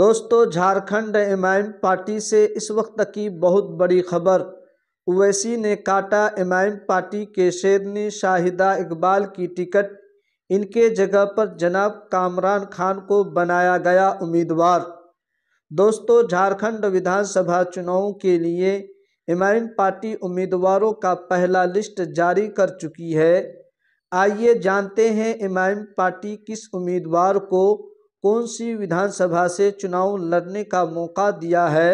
दोस्तों झारखंड इमाम पार्टी से इस वक्त की बहुत बड़ी खबर ओवैसी ने काटा इमाम पार्टी के शेरनी शाहिदा इकबाल की टिकट इनके जगह पर जनाब कामरान खान को बनाया गया उम्मीदवार दोस्तों झारखंड विधानसभा चुनाव के लिए इमाम पार्टी उम्मीदवारों का पहला लिस्ट जारी कर चुकी है आइए जानते हैं इमाम पार्टी किस उम्मीदवार को कौन सी विधानसभा से चुनाव लड़ने का मौका दिया है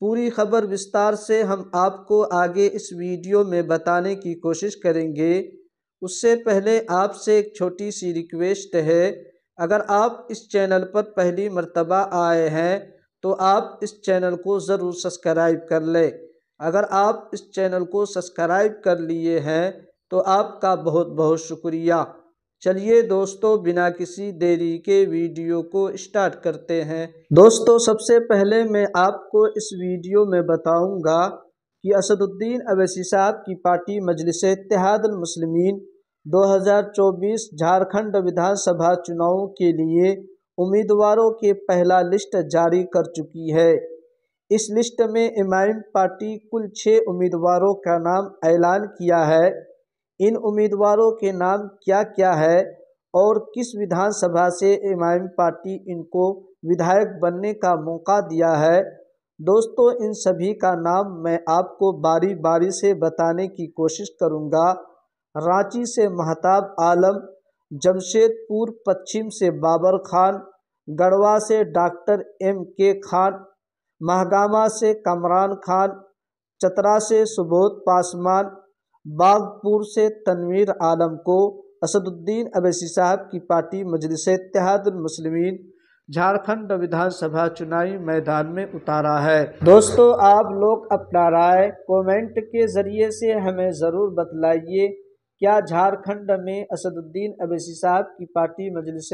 पूरी खबर विस्तार से हम आपको आगे इस वीडियो में बताने की कोशिश करेंगे उससे पहले आपसे एक छोटी सी रिक्वेस्ट है अगर आप इस चैनल पर पहली मर्तबा आए हैं तो आप इस चैनल को ज़रूर सब्सक्राइब कर लें अगर आप इस चैनल को सब्सक्राइब कर लिए हैं तो आपका बहुत बहुत शुक्रिया चलिए दोस्तों बिना किसी देरी के वीडियो को स्टार्ट करते हैं दोस्तों सबसे पहले मैं आपको इस वीडियो में बताऊंगा कि असदुद्दीन अवैसी साहब की पार्टी मजलिस हज़ार 2024 झारखंड विधानसभा चुनाव के लिए उम्मीदवारों के पहला लिस्ट जारी कर चुकी है इस लिस्ट में इमाम पार्टी कुल छः उम्मीदवारों का नाम ऐलान किया है इन उम्मीदवारों के नाम क्या क्या है और किस विधानसभा से एम पार्टी इनको विधायक बनने का मौका दिया है दोस्तों इन सभी का नाम मैं आपको बारी बारी से बताने की कोशिश करूंगा रांची से महताब आलम जमशेदपुर पश्चिम से बाबर खान गढ़वा से डॉक्टर एम के खान महगामा से कमरान खान चतरा से सुबोध पासवान बागपुर से तनवीर आलम को असदुद्दीन अवैसी साहब की पार्टी मजलिस मुस्लिमीन झारखंड विधानसभा चुनावी मैदान में उतारा है दोस्तों आप लोग अपना राय कमेंट के ज़रिए से हमें ज़रूर बतलाइए क्या झारखंड में असदुद्दीन अवैसी साहब की पार्टी मजलिस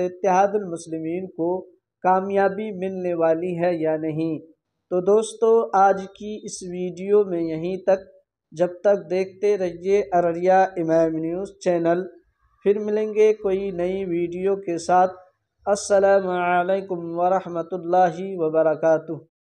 मुस्लिमीन को कामयाबी मिलने वाली है या नहीं तो दोस्तों आज की इस वीडियो में यहीं तक जब तक देखते रहिए अररिया इमाम न्यूज़ चैनल फिर मिलेंगे कोई नई वीडियो के साथ अस्सलाम वालेकुम वरहमतुल्लाहि